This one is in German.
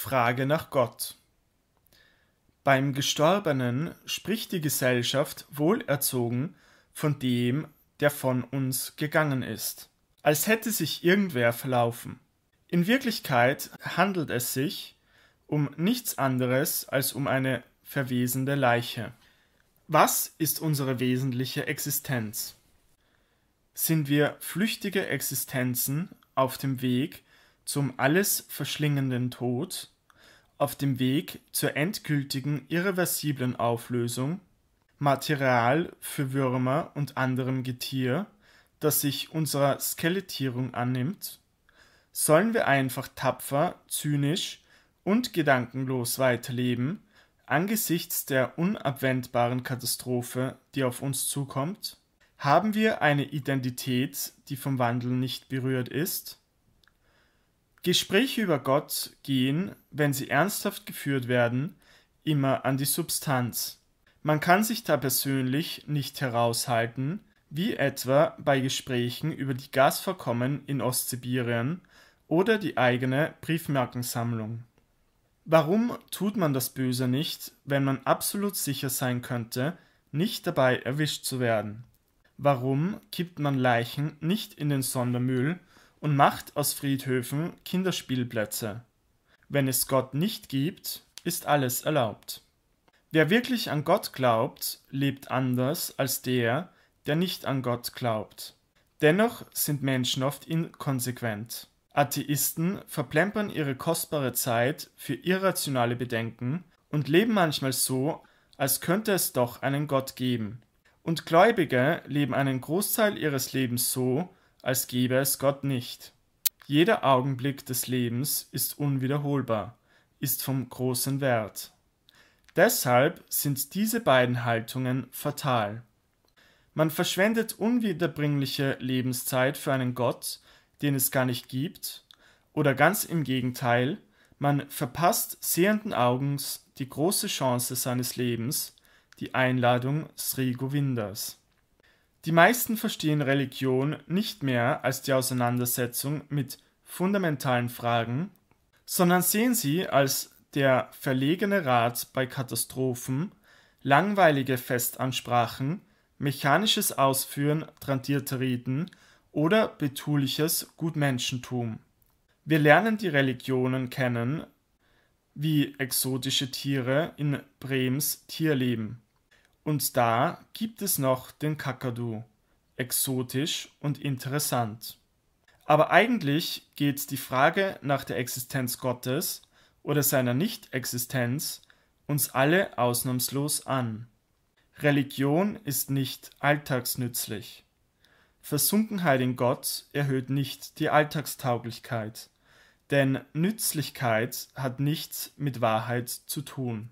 Frage nach Gott. Beim Gestorbenen spricht die Gesellschaft wohlerzogen von dem, der von uns gegangen ist, als hätte sich irgendwer verlaufen. In Wirklichkeit handelt es sich um nichts anderes als um eine verwesende Leiche. Was ist unsere wesentliche Existenz? Sind wir flüchtige Existenzen auf dem Weg zum alles verschlingenden Tod, auf dem Weg zur endgültigen irreversiblen Auflösung, Material für Würmer und anderem Getier, das sich unserer Skelettierung annimmt, sollen wir einfach tapfer, zynisch und gedankenlos weiterleben angesichts der unabwendbaren Katastrophe, die auf uns zukommt? Haben wir eine Identität, die vom Wandel nicht berührt ist? Gespräche über Gott gehen, wenn sie ernsthaft geführt werden, immer an die Substanz. Man kann sich da persönlich nicht heraushalten, wie etwa bei Gesprächen über die Gasvorkommen in Ostsibirien oder die eigene Briefmarkensammlung. Warum tut man das Böse nicht, wenn man absolut sicher sein könnte, nicht dabei erwischt zu werden? Warum kippt man Leichen nicht in den Sondermüll und macht aus Friedhöfen Kinderspielplätze. Wenn es Gott nicht gibt, ist alles erlaubt. Wer wirklich an Gott glaubt, lebt anders als der, der nicht an Gott glaubt. Dennoch sind Menschen oft inkonsequent. Atheisten verplempern ihre kostbare Zeit für irrationale Bedenken und leben manchmal so, als könnte es doch einen Gott geben. Und Gläubige leben einen Großteil ihres Lebens so, als gäbe es Gott nicht. Jeder Augenblick des Lebens ist unwiederholbar, ist vom großen Wert. Deshalb sind diese beiden Haltungen fatal. Man verschwendet unwiederbringliche Lebenszeit für einen Gott, den es gar nicht gibt, oder ganz im Gegenteil, man verpasst sehenden Augens die große Chance seines Lebens, die Einladung Sri Govindas. Die meisten verstehen Religion nicht mehr als die Auseinandersetzung mit fundamentalen Fragen, sondern sehen sie als der verlegene Rat bei Katastrophen, langweilige Festansprachen, mechanisches Ausführen tradierter Riten oder betuliches Gutmenschentum. Wir lernen die Religionen kennen, wie exotische Tiere in Brems Tierleben. Und da gibt es noch den Kakadu. Exotisch und interessant. Aber eigentlich geht die Frage nach der Existenz Gottes oder seiner Nicht-Existenz uns alle ausnahmslos an. Religion ist nicht alltagsnützlich. Versunkenheit in Gott erhöht nicht die Alltagstauglichkeit, denn Nützlichkeit hat nichts mit Wahrheit zu tun.